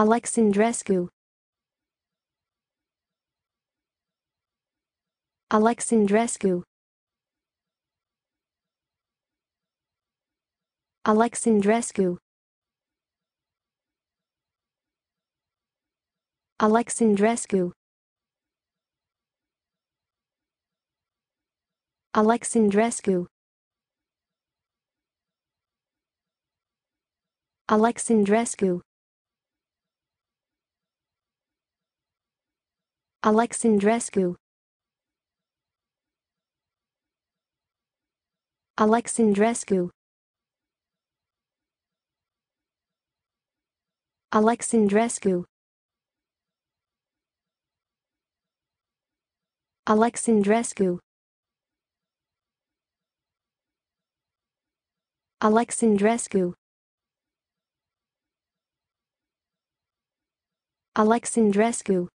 Alexandrescu Alexandrescu Alexandrescu Alexandrescu Alexandrescu Alexandrescu Alexandrescu Alexandrescu Alexandrescu Alexandrescu Alexandrescu Alexandrescu